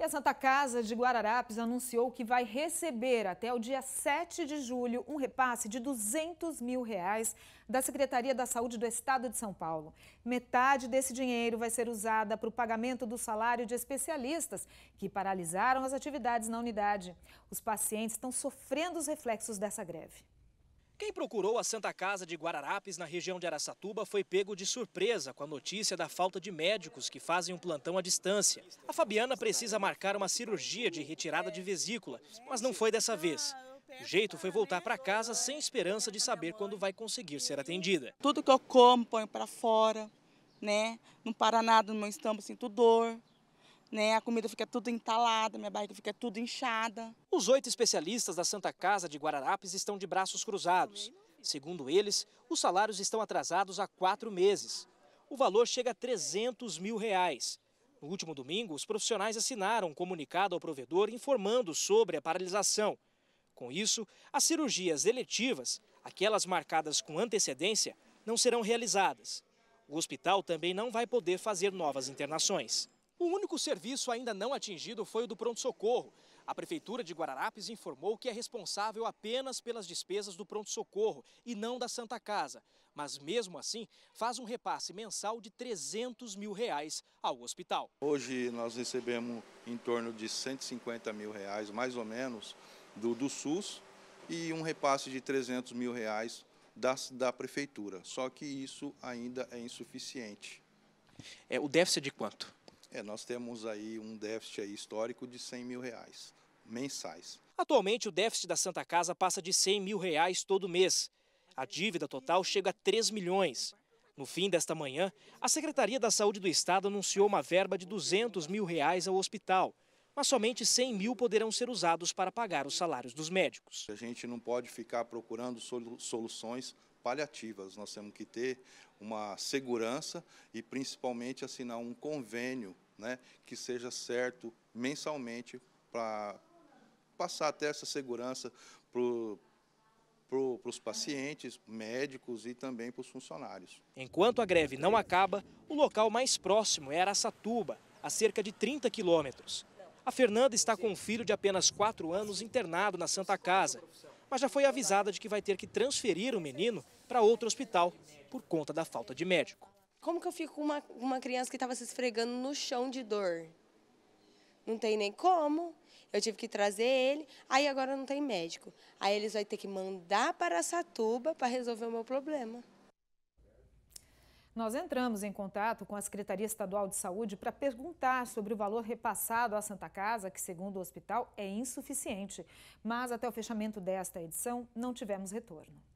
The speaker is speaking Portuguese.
E a Santa Casa de Guararapes anunciou que vai receber até o dia 7 de julho um repasse de 200 mil reais da Secretaria da Saúde do Estado de São Paulo. Metade desse dinheiro vai ser usada para o pagamento do salário de especialistas que paralisaram as atividades na unidade. Os pacientes estão sofrendo os reflexos dessa greve. Quem procurou a Santa Casa de Guararapes, na região de Araçatuba, foi pego de surpresa com a notícia da falta de médicos que fazem um plantão à distância. A Fabiana precisa marcar uma cirurgia de retirada de vesícula, mas não foi dessa vez. O jeito foi voltar para casa sem esperança de saber quando vai conseguir ser atendida. Tudo que eu como, ponho para fora, né? Não para nada no meu estômago, sinto dor né? A comida fica tudo entalada, minha barriga fica tudo inchada. Os oito especialistas da Santa Casa de Guararapes estão de braços cruzados. Segundo eles, os salários estão atrasados há quatro meses. O valor chega a 300 mil reais. No último domingo, os profissionais assinaram um comunicado ao provedor informando sobre a paralisação. Com isso, as cirurgias eletivas, aquelas marcadas com antecedência, não serão realizadas. O hospital também não vai poder fazer novas internações. O único serviço ainda não atingido foi o do pronto-socorro. A Prefeitura de Guararapes informou que é responsável apenas pelas despesas do pronto-socorro e não da Santa Casa. Mas mesmo assim, faz um repasse mensal de 300 mil reais ao hospital. Hoje nós recebemos em torno de 150 mil reais, mais ou menos, do, do SUS e um repasse de 300 mil reais da, da Prefeitura. Só que isso ainda é insuficiente. É, o déficit é de quanto? É, nós temos aí um déficit aí histórico de 100 mil reais mensais. Atualmente, o déficit da Santa Casa passa de 100 mil reais todo mês. A dívida total chega a 3 milhões. No fim desta manhã, a Secretaria da Saúde do Estado anunciou uma verba de 200 mil reais ao hospital, mas somente 100 mil poderão ser usados para pagar os salários dos médicos. A gente não pode ficar procurando soluções paliativas. Nós temos que ter uma segurança e, principalmente, assinar um convênio né, que seja certo mensalmente para passar até essa segurança para para os pacientes, médicos e também para os funcionários. Enquanto a greve não acaba, o local mais próximo é Araçatuba, a cerca de 30 quilômetros. A Fernanda está com um filho de apenas 4 anos internado na Santa Casa mas já foi avisada de que vai ter que transferir o menino para outro hospital por conta da falta de médico. Como que eu fico com uma, uma criança que estava se esfregando no chão de dor? Não tem nem como. Eu tive que trazer ele, aí agora não tem médico. Aí eles vão ter que mandar para Satuba para resolver o meu problema. Nós entramos em contato com a Secretaria Estadual de Saúde para perguntar sobre o valor repassado à Santa Casa, que, segundo o hospital, é insuficiente. Mas até o fechamento desta edição, não tivemos retorno.